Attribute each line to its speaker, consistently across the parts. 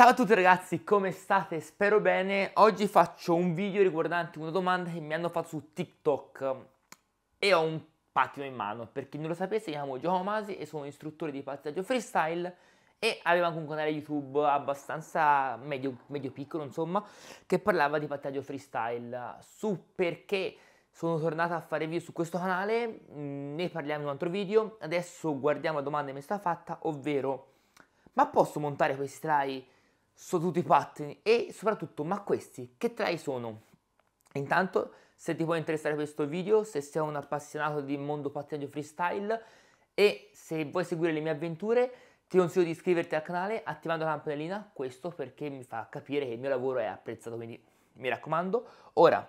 Speaker 1: Ciao a tutti ragazzi, come state? Spero bene. Oggi faccio un video riguardante una domanda che mi hanno fatto su TikTok e ho un pattino in mano. Per chi non lo sapesse, mi chiamo Giacomo Masi e sono istruttore di pazzaggio freestyle e avevo anche un canale YouTube abbastanza medio, medio piccolo, insomma, che parlava di pazzaggio freestyle. Su perché sono tornato a fare video su questo canale, mm, ne parliamo in un altro video. Adesso guardiamo la domanda che mi è stata fatta, ovvero ma posso montare questi try so tutti i pattern e soprattutto ma questi che trai sono? Intanto se ti può interessare questo video, se sei un appassionato di mondo pattinaggio freestyle e se vuoi seguire le mie avventure ti consiglio di iscriverti al canale attivando la campanellina, questo perché mi fa capire che il mio lavoro è apprezzato, quindi mi raccomando. Ora,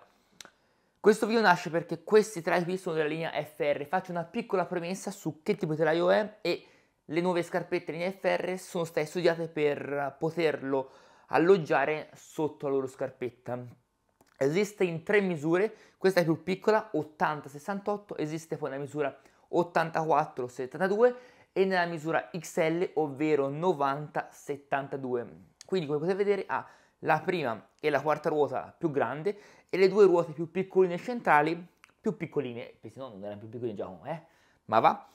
Speaker 1: questo video nasce perché questi tre qui sono della linea FR, faccio una piccola premessa su che tipo di traio è e le nuove scarpette in FR sono state studiate per poterlo alloggiare sotto la loro scarpetta. Esiste in tre misure, questa è più piccola, 80-68, esiste poi nella misura 84-72 e nella misura XL, ovvero 90-72. Quindi come potete vedere ha la prima e la quarta ruota più grande e le due ruote più piccoline centrali più piccoline, perché se no non erano più piccoline già, eh? ma va.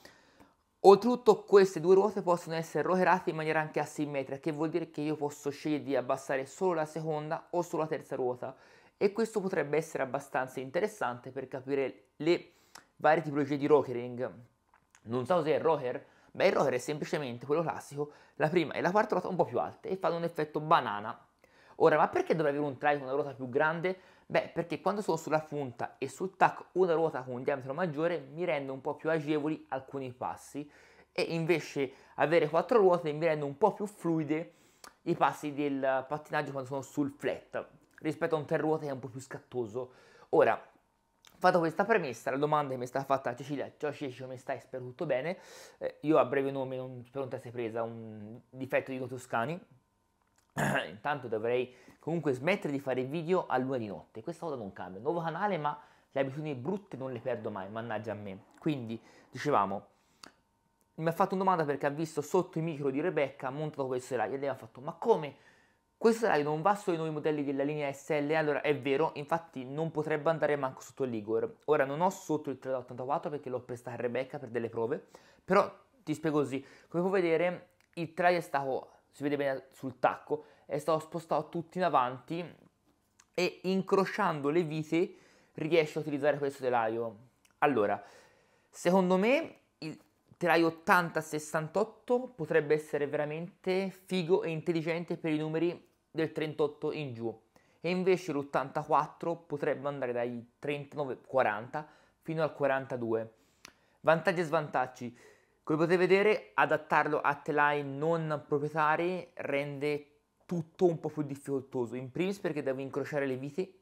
Speaker 1: Oltretutto queste due ruote possono essere roherate in maniera anche asimmetrica, che vuol dire che io posso scegliere di abbassare solo la seconda o solo la terza ruota e questo potrebbe essere abbastanza interessante per capire le varie tipologie di rockering. Non so se è il rocker, ma il rocker è semplicemente quello classico, la prima e la quarta ruota un po' più alte e fanno un effetto banana. Ora, ma perché dovrei avere un try con una ruota più grande? Beh, perché quando sono sulla punta e sul tac una ruota con un diametro maggiore mi rende un po' più agevoli alcuni passi e invece avere quattro ruote mi rende un po' più fluide i passi del pattinaggio quando sono sul flat rispetto a un tre ruote che è un po' più scattoso. Ora, fatto questa premessa, la domanda che mi è stata fatta a Cecilia, ciao Cecilia, come stai? Spero tutto bene. Eh, io a breve nome, non, spero non ti sei presa un difetto di Toscani, intanto dovrei comunque smettere di fare video a luna di notte, questa volta non cambia, nuovo canale ma le abitudini brutte non le perdo mai, mannaggia a me. Quindi, dicevamo, mi ha fatto una domanda perché ha visto sotto i micro di Rebecca montato questo live e lei ha fatto, ma come? Questo live non va sui nuovi modelli della linea SL, allora è vero, infatti non potrebbe andare manco sotto l'Igor. Ora non ho sotto il 384 perché l'ho prestato a Rebecca per delle prove, però ti spiego così, come puoi vedere il trailer è stato si vede bene sul tacco, è stato spostato tutto in avanti e incrociando le vite riesce a utilizzare questo telaio. Allora, secondo me il telaio 80-68 potrebbe essere veramente figo e intelligente per i numeri del 38 in giù e invece l'84 potrebbe andare dai 39-40 fino al 42. Vantaggi e svantaggi. Come potete vedere, adattarlo a telai non proprietari rende tutto un po' più difficoltoso, in primis perché devo incrociare le viti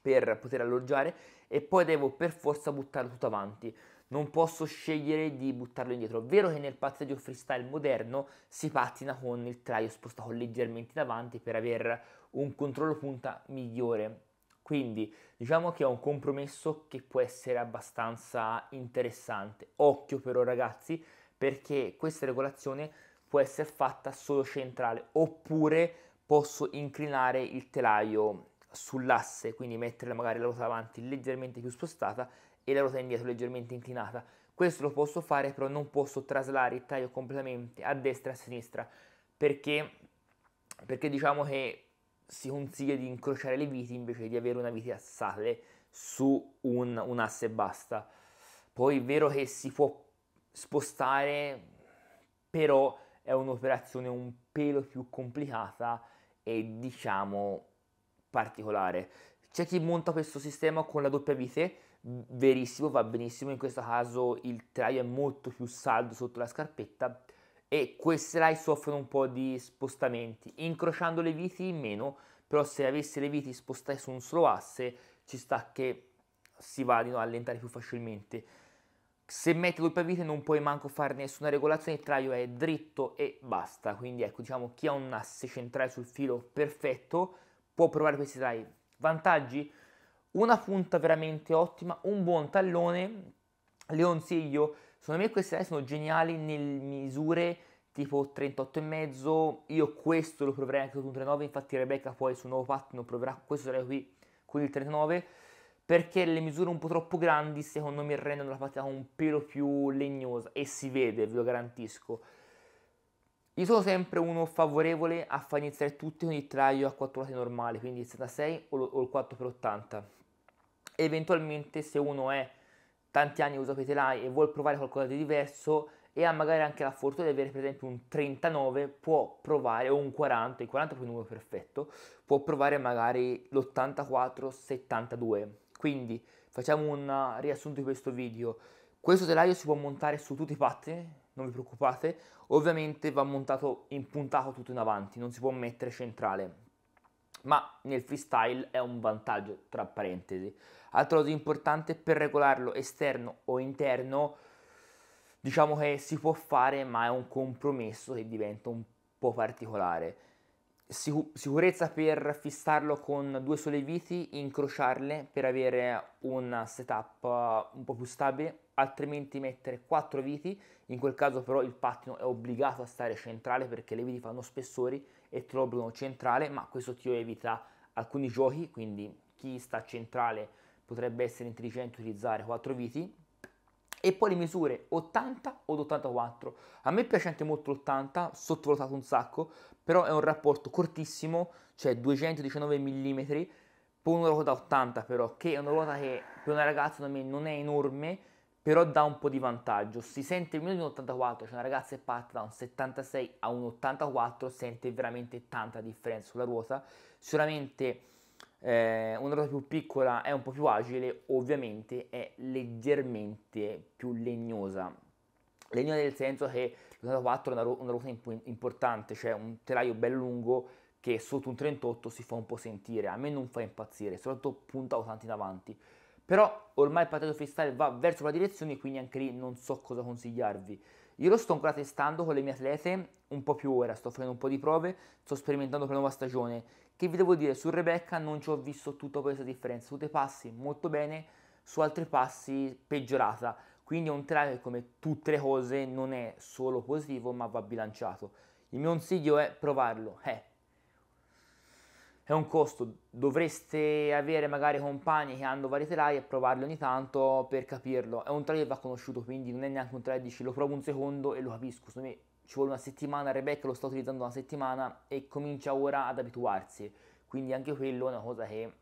Speaker 1: per poter alloggiare e poi devo per forza buttarlo tutto avanti. Non posso scegliere di buttarlo indietro. È vero che nel passeggio freestyle moderno si pattina con il traio spostato leggermente in avanti per avere un controllo punta migliore, quindi diciamo che è un compromesso che può essere abbastanza interessante. Occhio però ragazzi perché questa regolazione può essere fatta solo centrale oppure posso inclinare il telaio sull'asse, quindi mettere magari la ruota avanti leggermente più spostata e la ruota indietro leggermente inclinata. Questo lo posso fare però non posso traslare il taglio completamente a destra e a sinistra perché, perché diciamo che si consiglia di incrociare le viti invece di avere una vite assate su un, un asse basta. Poi è vero che si può spostare, però è un'operazione un pelo più complicata e diciamo particolare. C'è chi monta questo sistema con la doppia vite, verissimo, va benissimo, in questo caso il traio è molto più saldo sotto la scarpetta, e queste rai soffrono un po' di spostamenti, incrociando le viti meno, però se avesse le viti spostate su un solo asse ci sta che si vadino a allentare più facilmente. Se metti doppia vite non puoi manco fare nessuna regolazione, il traio è dritto e basta, quindi ecco diciamo chi ha un asse centrale sul filo perfetto può provare questi trai. Vantaggi? Una punta veramente ottima, un buon tallone, le consiglio Secondo me queste aree sono geniali nelle misure tipo 38,5. Io questo lo proverei anche con un 39. Infatti, Rebecca poi sul nuovo pattern proverà questo sarei qui con il 39. Perché le misure un po' troppo grandi, secondo me, rendono la partita un pelo più legnosa. E si vede, ve lo garantisco. Io sono sempre uno favorevole a far iniziare tutti con il traio a 4 lati normali, quindi il 76 o il 4x80. Eventualmente, se uno è tanti anni usa quei telai e vuol provare qualcosa di diverso e ha magari anche la fortuna di avere per esempio un 39, può provare, o un 40, il 40 è proprio il numero perfetto, può provare magari l'84-72. Quindi facciamo un riassunto di questo video. Questo telaio si può montare su tutti i pattini, non vi preoccupate, ovviamente va montato impuntato tutto in avanti, non si può mettere centrale ma nel freestyle è un vantaggio, tra parentesi. Altro dato importante per regolarlo esterno o interno, diciamo che si può fare, ma è un compromesso che diventa un po' particolare. Sicu- sicurezza per fissarlo con due sole viti, incrociarle per avere un setup uh, un po' più stabile altrimenti mettere 4 viti, in quel caso però il pattino è obbligato a stare centrale perché le viti fanno spessori e te lo obbligano centrale, ma questo ti evita alcuni giochi, quindi chi sta centrale potrebbe essere intelligente utilizzare 4 viti, e poi le misure 80 od 84. A me piace anche molto l'80, sottovalutato un sacco, però è un rapporto cortissimo, cioè 219 mm per una ruota 80 però, che è una ruota che per una ragazza da me non è enorme, però dà un po' di vantaggio. Si sente meno di un 84, cioè una ragazza che parte da un 76 a un 84, sente veramente tanta differenza sulla ruota. Sicuramente eh, una ruota più piccola è un po' più agile, ovviamente è leggermente più legnosa. Legnosa nel senso che l'84 è una, ru- una ruota imp- importante, cioè un telaio bello lungo che sotto un 38 si fa un po' sentire, a me non fa impazzire, soprattutto punta 80 in avanti però ormai il pattato freestyle va verso la direzione, quindi anche lì non so cosa consigliarvi. Io lo sto ancora testando con le mie atlete un po' più ora, sto facendo un po' di prove, sto sperimentando per la nuova stagione. Che vi devo dire, su Rebecca non ci ho visto tutta questa differenza, su dei passi molto bene, su altri passi peggiorata. Quindi è un trial che come tutte le cose non è solo positivo ma va bilanciato. Il mio consiglio è provarlo, eh, è un costo, dovreste avere magari compagni che hanno vari telai e provarli ogni tanto per capirlo, è un trail che va conosciuto, quindi non è neanche un trail dici lo provo un secondo e lo capisco, secondo me ci vuole una settimana, Rebecca lo sta utilizzando una settimana e comincia ora ad abituarsi, quindi anche quello è una cosa che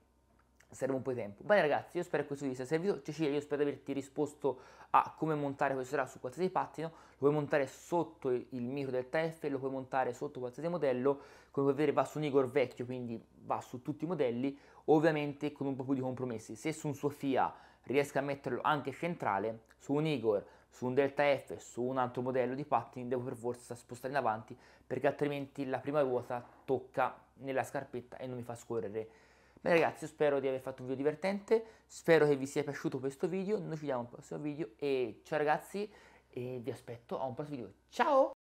Speaker 1: serve un po' di tempo. Bene ragazzi, io spero che questo video sia servito. Cecilia, io spero di averti risposto a come montare questo RAW su qualsiasi pattino. Lo puoi montare sotto il micro Delta f lo puoi montare sotto qualsiasi modello. Come puoi vedere va su un Igor vecchio, quindi va su tutti i modelli, ovviamente con un po' più di compromessi. Se su un Sofia riesco a metterlo anche centrale, su un Igor, su un Delta F, su un altro modello di pattini, devo per forza spostare in avanti, perché altrimenti la prima ruota tocca nella scarpetta e non mi fa scorrere Bene ragazzi, io spero di aver fatto un video divertente, spero che vi sia piaciuto questo video, noi ci vediamo al prossimo video e ciao ragazzi e vi aspetto a un prossimo video. Ciao!